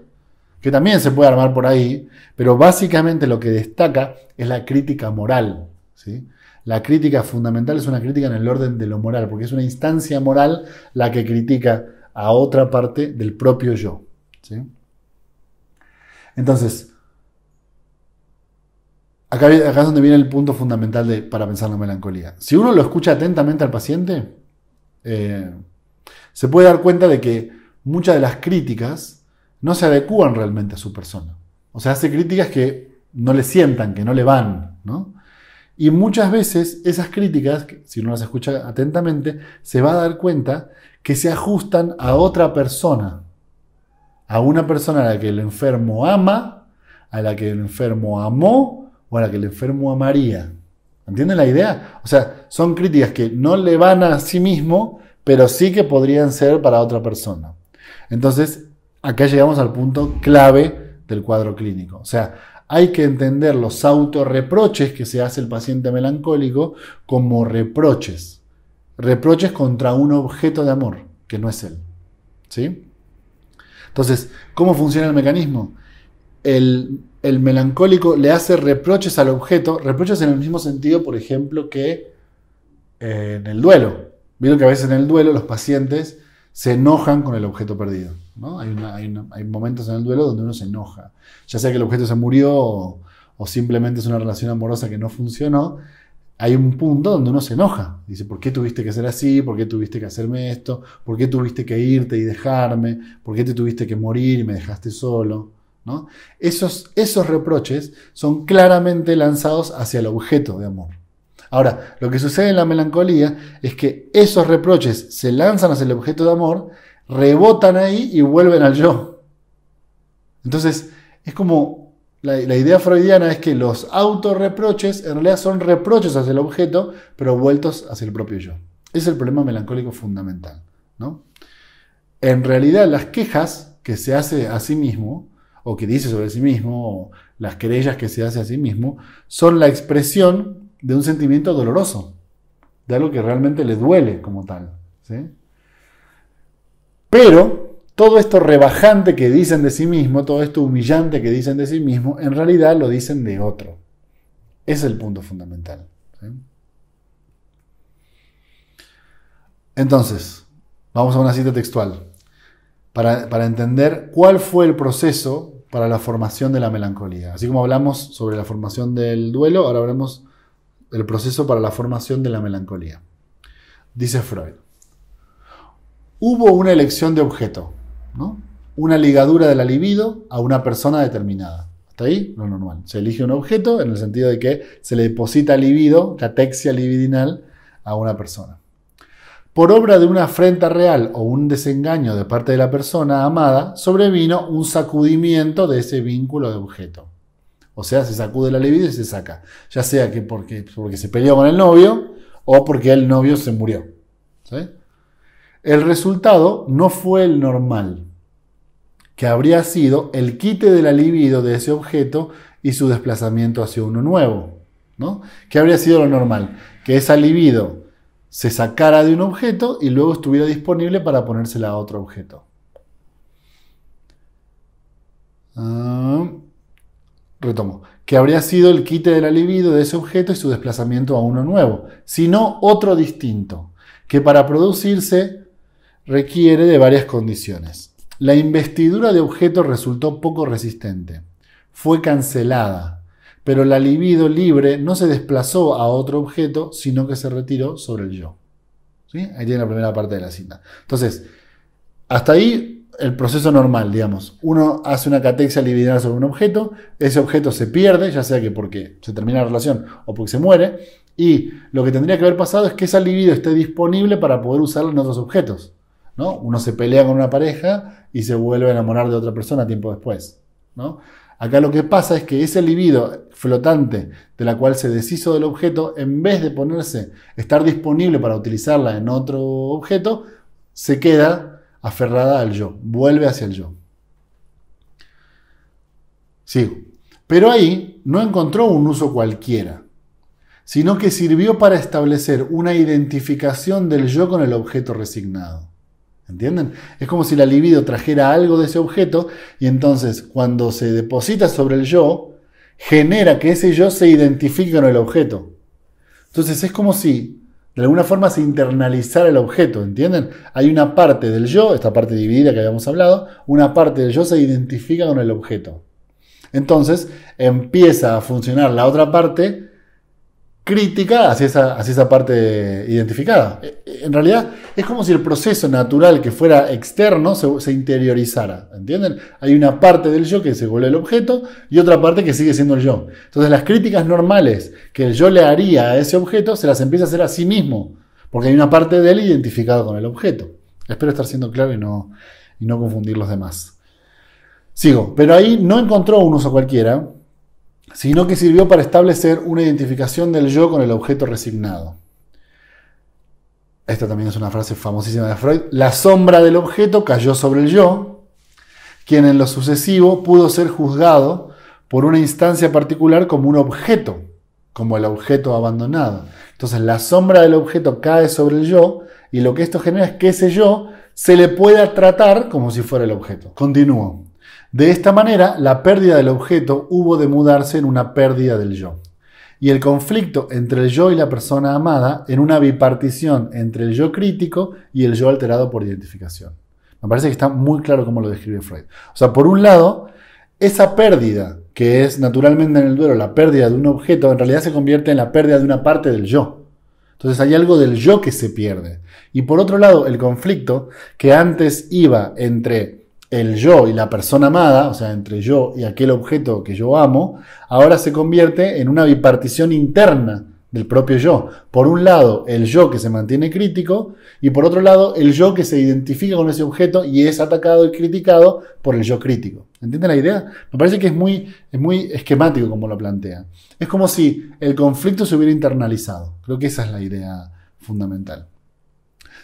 que también se puede armar por ahí, pero básicamente lo que destaca es la crítica moral. ¿sí? La crítica fundamental es una crítica en el orden de lo moral, porque es una instancia moral la que critica a otra parte del propio yo. Entonces, acá, es donde viene el punto fundamental para pensar la melancolía. Si uno lo escucha atentamente al paciente, eh, se puede dar cuenta de que muchas de las críticas no se adecúan realmente a su persona. O sea, hace críticas que no le sientan, que no le van, ¿no? Y muchas veces esas críticas, si uno las escucha atentamente, se va a dar cuenta que se ajustan a otra persona. A una persona a la que el enfermo ama, a la que el enfermo amó o a la que el enfermo amaría. ¿Entienden la idea? O sea, son críticas que no le van a sí mismo, pero sí que podrían ser para otra persona. Entonces, acá llegamos al punto clave del cuadro clínico. O sea, hay que entender los autorreproches que se hace el paciente melancólico como reproches. Reproches contra un objeto de amor, que no es él. ¿Sí? Entonces, ¿cómo funciona el mecanismo? El, el melancólico le hace reproches al objeto, reproches en el mismo sentido, por ejemplo, que eh, en el duelo. Vieron que a veces en el duelo los pacientes se enojan con el objeto perdido. Hay, momentos en el duelo donde uno se enoja, ya sea que el objeto se murió o, simplemente es una relación amorosa que no funcionó, hay un punto donde uno se enoja. Dice, ¿por qué tuviste que ser así? ¿Por qué tuviste que hacerme esto? ¿Por qué tuviste que irte y dejarme? ¿Por qué te tuviste que morir y me dejaste solo? Esos, esos reproches son claramente lanzados hacia el objeto de amor. Ahora, lo que sucede en la melancolía es que esos reproches se lanzan hacia el objeto de amor rebotan ahí y vuelven al yo. Entonces, es como la, idea freudiana es que los autorreproches en realidad son reproches hacia el objeto, pero vueltos hacia el propio yo. Es el problema melancólico fundamental. ¿no? En realidad, las quejas que se hace a sí mismo, o que dice sobre sí mismo, o las querellas que se hace a sí mismo, son la expresión de un sentimiento doloroso, de algo que realmente le duele como tal. ¿sí? Pero todo esto rebajante que dicen de sí mismo, todo esto humillante que dicen de sí mismo, en realidad lo dicen de otro. es el punto fundamental. Entonces, vamos a una cita textual para, para entender cuál fue el proceso para la formación de la melancolía. Así como hablamos sobre la formación del duelo, ahora hablamos del proceso para la formación de la melancolía. Dice Freud hubo una elección de objeto, ¿no? Una ligadura de la libido a una persona determinada. Hasta ahí, lo normal. Se elige un objeto en el sentido de que se le deposita libido, catexia libidinal, a una persona. Por obra de una afrenta real o un desengaño de parte de la persona amada, sobrevino un sacudimiento de ese vínculo de objeto. O sea, se sacude la libido y se saca. Ya sea que porque, porque se peleó con el novio o porque el novio se murió. ¿Sí? El resultado no fue el normal, que habría sido el quite de la libido de ese objeto y su desplazamiento hacia uno nuevo. ¿no? Que habría sido lo normal, que esa libido se sacara de un objeto y luego estuviera disponible para ponérsela a otro objeto. Ah, retomo. Que habría sido el quite de la libido de ese objeto y su desplazamiento a uno nuevo, sino otro distinto, que para producirse requiere de varias condiciones. La investidura de objeto resultó poco resistente. Fue cancelada, pero la libido libre no se desplazó a otro objeto, sino que se retiró sobre el yo. Ahí tiene la primera parte de la cinta. Entonces, hasta ahí el proceso normal, digamos. Uno hace una catexia libidinal sobre un objeto, ese objeto se pierde, ya sea que porque se termina la relación o porque se muere, y lo que tendría que haber pasado es que esa libido esté disponible para poder usarla en otros objetos. Uno se pelea con una pareja y se vuelve a enamorar de otra persona tiempo después, Acá lo que pasa es que ese libido flotante de la cual se deshizo del objeto, en vez de ponerse, estar disponible para utilizarla en otro objeto, se queda aferrada al yo, vuelve hacia el yo. Sigo. Pero ahí no encontró un uso cualquiera, sino que sirvió para establecer una identificación del yo con el objeto resignado. ¿Entienden? Es como si la libido trajera algo de ese objeto y entonces cuando se deposita sobre el yo, genera que ese yo se identifique con el objeto. Entonces es como si de alguna forma se internalizara el objeto, ¿entienden? Hay una parte del yo, esta parte dividida que habíamos hablado, una parte del yo se identifica con el objeto. Entonces empieza a funcionar la otra parte crítica hacia esa, esa parte identificada. E, en realidad es como si el proceso natural que fuera externo se, interiorizara, ¿entienden? Hay una parte del yo que se vuelve el objeto y otra parte que sigue siendo el yo. Entonces las críticas normales que el yo le haría a ese objeto se las empieza a hacer a sí mismo, porque hay una parte de él identificada con el objeto. Espero estar siendo claro no, y no confundir los demás. Sigo, pero ahí no encontró un uso cualquiera, sino que sirvió para establecer una identificación del yo con el objeto resignado. Esta también es una frase famosísima de Freud. La sombra del objeto cayó sobre el yo, quien en lo sucesivo pudo ser juzgado por una instancia particular como un objeto, como el objeto abandonado. Entonces la sombra del objeto cae sobre el yo y lo que esto genera es que ese yo se le pueda tratar como si fuera el objeto. Continúo. De esta manera, la pérdida del objeto hubo de mudarse en una pérdida del yo, y el conflicto entre el yo y la persona amada en una bipartición entre el yo crítico y el yo alterado por identificación. Me parece que está muy claro cómo lo describe Freud. O sea, por un lado, esa pérdida, que es naturalmente en el duelo la pérdida de un objeto, en realidad se convierte en la pérdida de una parte del yo. Entonces hay algo del yo que se pierde. Y por otro lado, el conflicto que antes iba entre el yo y la persona amada, o sea, entre yo y aquel objeto que yo amo, ahora se convierte en una bipartición interna del propio yo. Por un lado, el yo que se mantiene crítico y por otro lado, el yo que se identifica con ese objeto y es atacado y criticado por el yo crítico. ¿Entienden la idea? Me parece que es muy, es muy esquemático como lo plantea. Es como si el conflicto se hubiera internalizado. Creo que esa es la idea fundamental.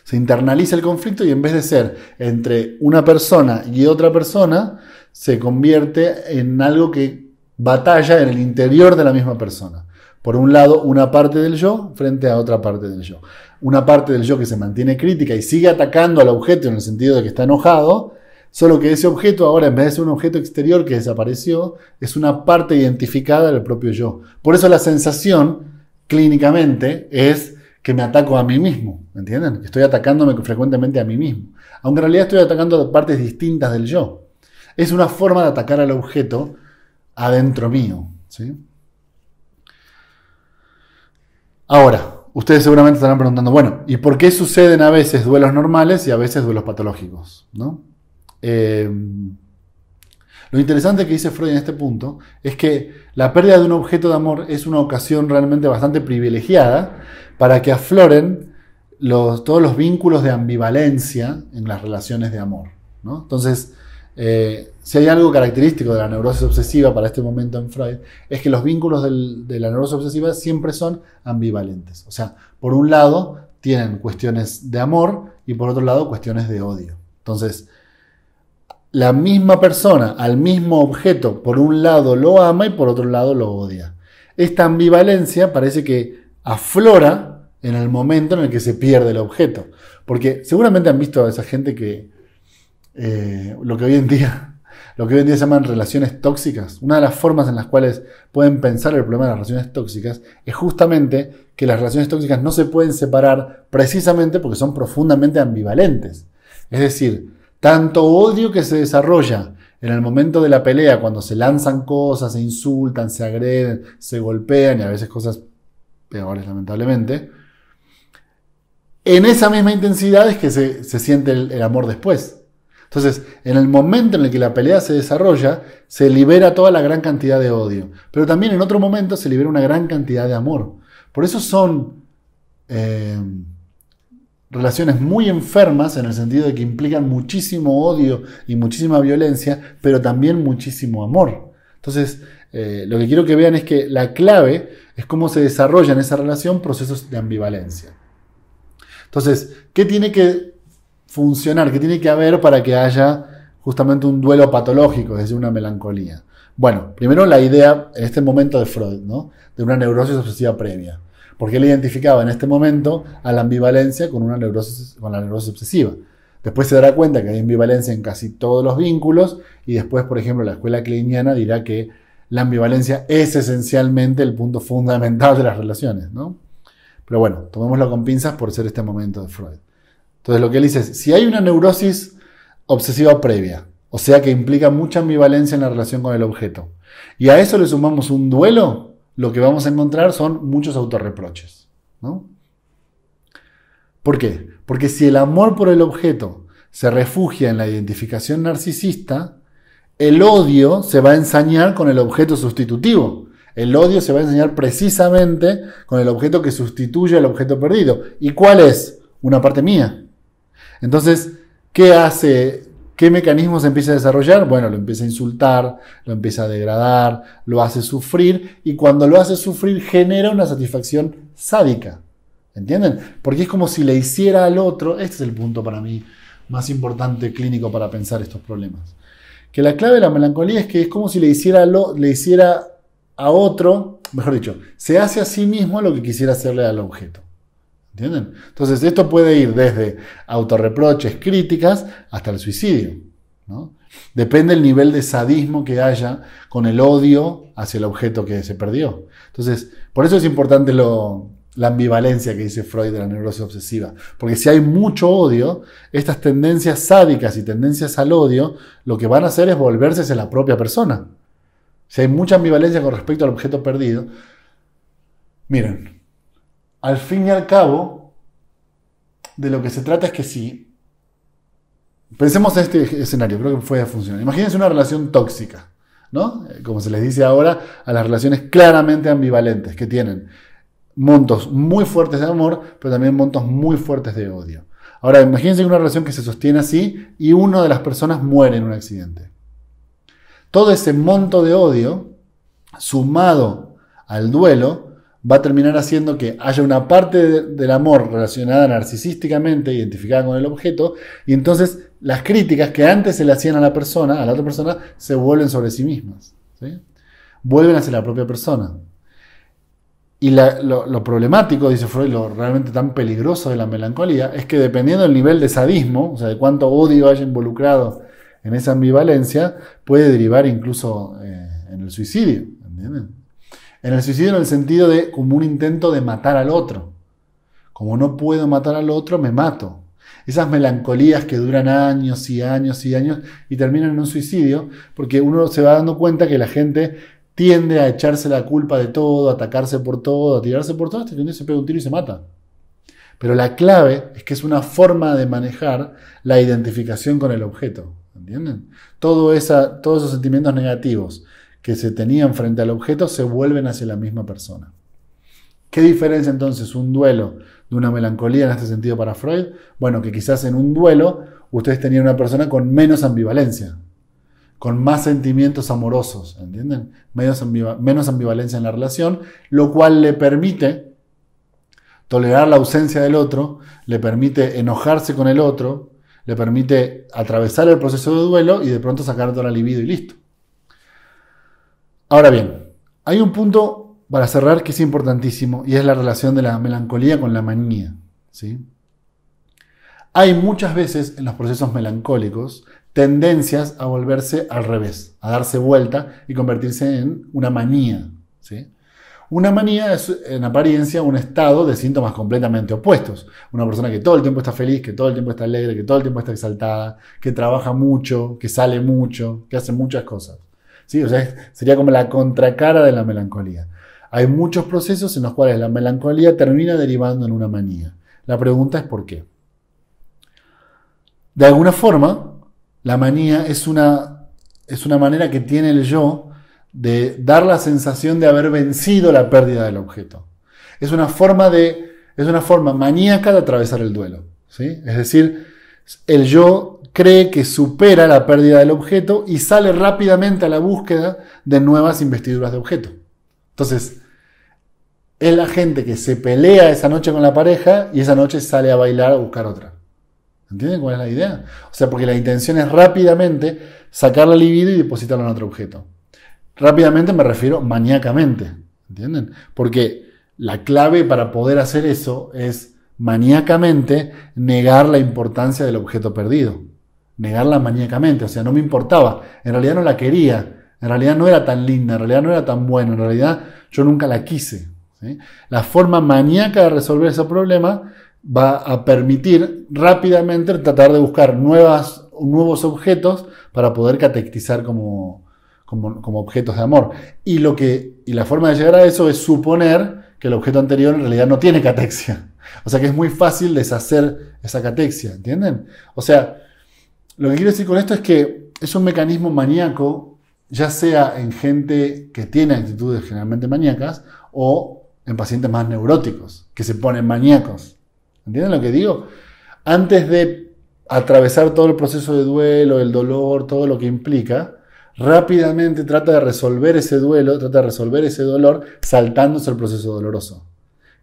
Se internaliza el conflicto y en vez de ser entre una persona y otra persona, se convierte en algo que batalla en el interior de la misma persona. Por un lado, una parte del yo frente a otra parte del yo. Una parte del yo que se mantiene crítica y sigue atacando al objeto en el sentido de que está enojado, solo que ese objeto ahora, en vez de ser un objeto exterior que desapareció, es una parte identificada del propio yo. Por eso la sensación, clínicamente, es que me ataco a mí mismo, ¿entienden? Estoy atacándome frecuentemente a mí mismo, aunque en realidad estoy atacando partes distintas del yo. Es una forma de atacar al objeto adentro mío, ¿sí? Ahora, ustedes seguramente estarán preguntando, bueno, ¿y por qué suceden a veces duelos normales y a veces duelos patológicos? ¿no? Eh, lo interesante que dice Freud en este punto es que la pérdida de un objeto de amor es una ocasión realmente bastante privilegiada para que afloren todos los vínculos de ambivalencia en las relaciones de amor. Entonces, eh, si hay algo característico de la neurosis obsesiva para este momento en Freud, es que los vínculos de la neurosis obsesiva siempre son ambivalentes. O sea, por un lado tienen cuestiones de amor y por otro lado cuestiones de odio. Entonces, la misma persona al mismo objeto, por un lado lo ama y por otro lado lo odia. Esta ambivalencia parece que aflora en el momento en el que se pierde el objeto. Porque seguramente han visto a esa gente que eh, lo que hoy en día lo que hoy en día se llaman relaciones tóxicas. Una de las formas en las cuales pueden pensar el problema de las relaciones tóxicas es justamente que las relaciones tóxicas no se pueden separar precisamente porque son profundamente ambivalentes. Es decir, tanto odio que se desarrolla en el momento de la pelea, cuando se lanzan cosas, se insultan, se agreden, se golpean y a veces cosas peores, lamentablemente. En esa misma intensidad es que se, siente el, amor después. Entonces, en el momento en el que la pelea se desarrolla, se libera toda la gran cantidad de odio. Pero también en otro momento se libera una gran cantidad de amor. Por eso son eh, relaciones muy enfermas en el sentido de que implican muchísimo odio y muchísima violencia, pero también muchísimo amor. Entonces, eh, lo que quiero que vean es que la clave es cómo se desarrollan en esa relación procesos de ambivalencia. Entonces, ¿qué tiene que funcionar? ¿Qué tiene que haber para que haya justamente un duelo patológico, es decir, una melancolía? Bueno, primero la idea en este momento de Freud, ¿no? De una neurosis obsesiva previa porque él identificaba en este momento a la ambivalencia con, una neurosis, con la neurosis obsesiva. Después se dará cuenta que hay ambivalencia en casi todos los vínculos y después, por ejemplo, la escuela kleiniana dirá que la ambivalencia es esencialmente el punto fundamental de las relaciones, ¿no? Pero bueno, tomémoslo con pinzas por ser este momento de Freud. Entonces lo que él dice es, si hay una neurosis obsesiva previa, o sea que implica mucha ambivalencia en la relación con el objeto, y a eso le sumamos un duelo, lo que vamos a encontrar son muchos autorreproches. ¿no? ¿Por qué? Porque si el amor por el objeto se refugia en la identificación narcisista, el odio se va a ensañar con el objeto sustitutivo. El odio se va a enseñar precisamente con el objeto que sustituye al objeto perdido. ¿Y cuál es? Una parte mía. Entonces, ¿qué hace ¿Qué se empieza a desarrollar? Bueno, lo empieza a insultar, lo empieza a degradar, lo hace sufrir y cuando lo hace sufrir genera una satisfacción sádica. ¿Entienden? Porque es como si le hiciera al otro, este es el punto para mí más importante clínico para pensar estos problemas, que la clave de la melancolía es que es como si le hiciera, lo, le hiciera a otro, mejor dicho, se hace a sí mismo lo que quisiera hacerle al objeto. ¿Entienden? Entonces, esto puede ir desde autorreproches, críticas, hasta el suicidio. Depende el nivel de sadismo que haya con el odio hacia el objeto que se perdió. Entonces, por eso es importante la ambivalencia que dice Freud de la neurosis obsesiva. Porque si hay mucho odio, estas tendencias sádicas y tendencias al odio, lo que van a hacer es volverse hacia la propia persona. Si hay mucha ambivalencia con respecto al objeto perdido, miren, al fin y al cabo, de lo que se trata es que si... Pensemos en este escenario, creo que fue puede funcionar. Imagínense una relación tóxica, ¿no? Eh, como se les dice ahora, a las relaciones claramente ambivalentes que tienen montos muy fuertes de amor, pero también montos muy fuertes de odio. Ahora, imagínense una relación que se sostiene así y una de las personas muere en un accidente. Todo ese monto de odio, sumado al duelo, va a terminar haciendo que haya una parte del amor relacionada narcisísticamente, identificada con el objeto, y entonces las críticas que antes se le hacían a la persona, a la otra persona, se vuelven sobre sí mismas. ¿sí? Vuelven hacia la propia persona. Y lo, problemático, dice Freud, lo realmente tan peligroso de la melancolía, es que dependiendo del nivel de sadismo, o sea, de cuánto odio haya involucrado en esa ambivalencia, puede derivar incluso eh, en el suicidio. ¿entienden? En el suicidio en el sentido de como un intento de matar al otro. Como no puedo matar al otro, me mato. Esas melancolías que duran años y años y años y terminan en un suicidio porque uno se va dando cuenta que la gente tiende a echarse la culpa de todo, a atacarse por todo, a tirarse por todo, hasta que se pega un tiro y se mata. Pero la clave es que es una forma de manejar la identificación con el objeto. ¿Entienden? Todo todos esos sentimientos negativos que se tenían frente al objeto se vuelven hacia la misma persona. ¿Qué diferencia entonces un duelo de una melancolía en este sentido para Freud? Bueno, que quizás en un duelo ustedes tenían una persona con menos ambivalencia, con más sentimientos amorosos, ¿entienden? Menos, ambivalencia en la relación, lo cual le permite tolerar la ausencia del otro, le permite enojarse con el otro, le permite atravesar el proceso de duelo y de pronto sacar toda la libido y listo. Ahora bien, hay un punto para cerrar que es importantísimo y es la relación de la melancolía con la manía. ¿sí? Hay muchas veces en los procesos melancólicos tendencias a volverse al revés, a darse vuelta y convertirse en una manía. ¿sí? Una manía es en apariencia un estado de síntomas completamente opuestos. Una persona que todo el tiempo está feliz, que todo el tiempo está alegre, que todo el tiempo está exaltada, que trabaja mucho, que sale mucho, que hace muchas cosas. O sea, sería como la contracara de la melancolía. Hay muchos procesos en los cuales la melancolía termina derivando en una manía. La pregunta es por qué. De alguna forma, la manía es una, es una manera que tiene el yo de dar la sensación de haber vencido la pérdida del objeto. Es una forma, de, es una forma maníaca de atravesar el duelo. ¿sí? Es decir, el yo cree que supera la pérdida del objeto y sale rápidamente a la búsqueda de nuevas investiduras de objeto. Entonces, es la gente que se pelea esa noche con la pareja y esa noche sale a bailar a buscar otra. ¿Entienden cuál es la idea? O sea, porque la intención es rápidamente sacar la libido y depositarla en otro objeto. Rápidamente me refiero maníacamente. ¿Entienden? Porque la clave para poder hacer eso es maníacamente negar la importancia del objeto perdido negarla maníacamente, o sea, no me importaba, en realidad no la quería, en realidad no era tan linda, en realidad no era tan buena, en realidad yo nunca la quise. La forma maníaca de resolver ese problema va a permitir rápidamente tratar de buscar nuevas, nuevos objetos para poder catectizar como, como, como, objetos de amor. Y, lo que, y la forma de llegar a eso es suponer que el objeto anterior en realidad no tiene catexia. O sea que es muy fácil deshacer esa catexia, ¿entienden? O sea, lo que quiero decir con esto es que es un mecanismo maníaco, ya sea en gente que tiene actitudes generalmente maníacas o en pacientes más neuróticos, que se ponen maníacos. ¿Entienden lo que digo? Antes de atravesar todo el proceso de duelo, el dolor, todo lo que implica, rápidamente trata de resolver ese duelo, trata de resolver ese dolor saltándose el proceso doloroso,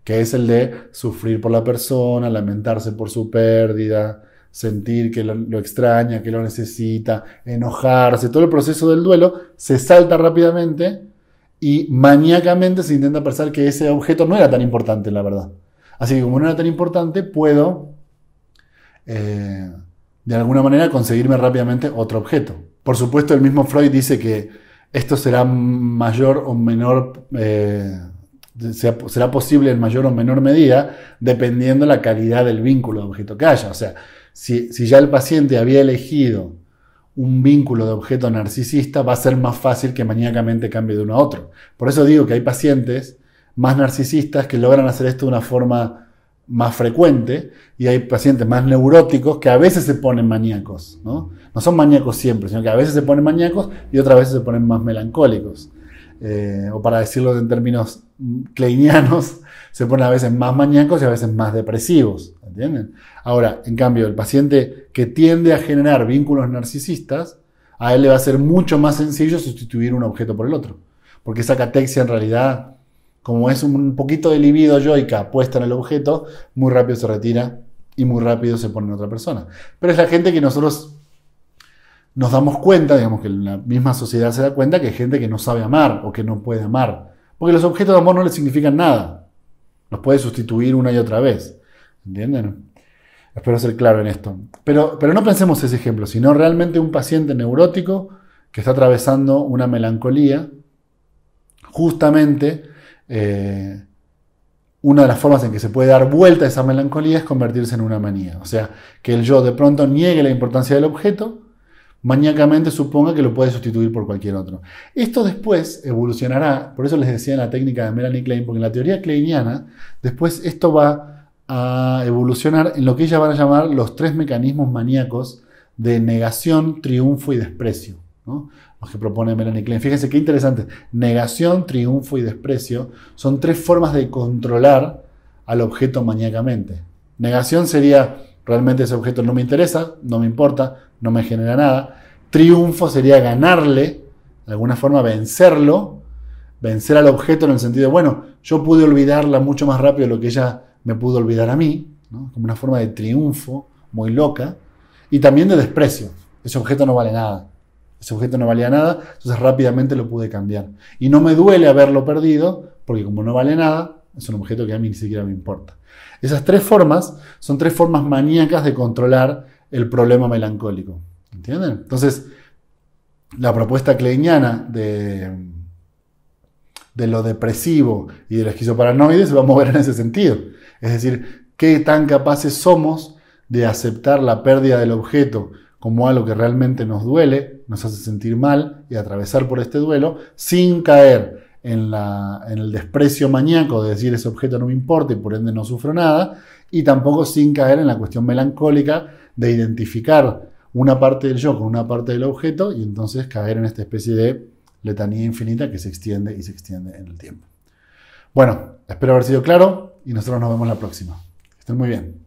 que es el de sufrir por la persona, lamentarse por su pérdida, sentir que lo, extraña, que lo necesita, enojarse, todo el proceso del duelo se salta rápidamente y maníacamente se intenta pensar que ese objeto no era tan importante, la verdad. Así que como no era tan importante, puedo eh, de alguna manera conseguirme rápidamente otro objeto. Por supuesto, el mismo Freud dice que esto será mayor o menor... Eh, será posible en mayor o menor medida dependiendo la calidad del vínculo de objeto que haya. O sea, si, ya el paciente había elegido un vínculo de objeto narcisista, va a ser más fácil que maníacamente cambie de uno a otro. Por eso digo que hay pacientes más narcisistas que logran hacer esto de una forma más frecuente y hay pacientes más neuróticos que a veces se ponen maníacos, ¿no? No son maníacos siempre, sino que a veces se ponen maníacos y otras veces se ponen más melancólicos. Eh, o para decirlo en términos kleinianos se ponen a veces más maníacos y a veces más depresivos, ¿entienden? Ahora, en cambio, el paciente que tiende a generar vínculos narcisistas, a él le va a ser mucho más sencillo sustituir un objeto por el otro, porque esa catexia en realidad, como es un poquito de libido yoica puesta en el objeto, muy rápido se retira y muy rápido se pone en otra persona. Pero es la gente que nosotros nos damos cuenta, digamos que la misma sociedad se da cuenta que es gente que no sabe amar o que no puede amar porque los objetos de amor no le significan nada. Los puede sustituir una y otra vez. ¿Entienden? Espero ser claro en esto. Pero, pero no pensemos ese ejemplo, sino realmente un paciente neurótico que está atravesando una melancolía, justamente eh, una de las formas en que se puede dar vuelta a esa melancolía es convertirse en una manía. O sea, que el yo de pronto niegue la importancia del objeto maníacamente suponga que lo puede sustituir por cualquier otro. Esto después evolucionará, por eso les decía en la técnica de Melanie Klein, porque en la teoría kleiniana, después esto va a evolucionar en lo que ella van a llamar los tres mecanismos maníacos de negación, triunfo y desprecio. ¿no? Los que propone Melanie Klein. Fíjense qué interesante. Negación, triunfo y desprecio son tres formas de controlar al objeto maníacamente. Negación sería Realmente ese objeto no me interesa, no me importa, no me genera nada. Triunfo sería ganarle, de alguna forma vencerlo, vencer al objeto en el sentido, bueno, yo pude olvidarla mucho más rápido de lo que ella me pudo olvidar a mí, como una forma de triunfo muy loca, y también de desprecio. Ese objeto no vale nada, ese objeto no valía nada, entonces rápidamente lo pude cambiar. Y no me duele haberlo perdido, porque como no vale nada, es un objeto que a mí ni siquiera me importa. Esas tres formas son tres formas maníacas de controlar el problema melancólico. ¿Entienden? Entonces, la propuesta kleiniana de, de lo depresivo y de los esquizoparanoide se va a mover en ese sentido. Es decir, qué tan capaces somos de aceptar la pérdida del objeto como algo que realmente nos duele, nos hace sentir mal y atravesar por este duelo sin caer en, el desprecio maníaco de decir ese objeto no me importa y por ende no sufro nada, y tampoco sin caer en la cuestión melancólica de identificar una parte del yo con una parte del objeto y entonces caer en esta especie de letanía infinita que se extiende y se extiende en el tiempo. Bueno, espero haber sido claro y nosotros nos vemos la próxima. Estén muy bien.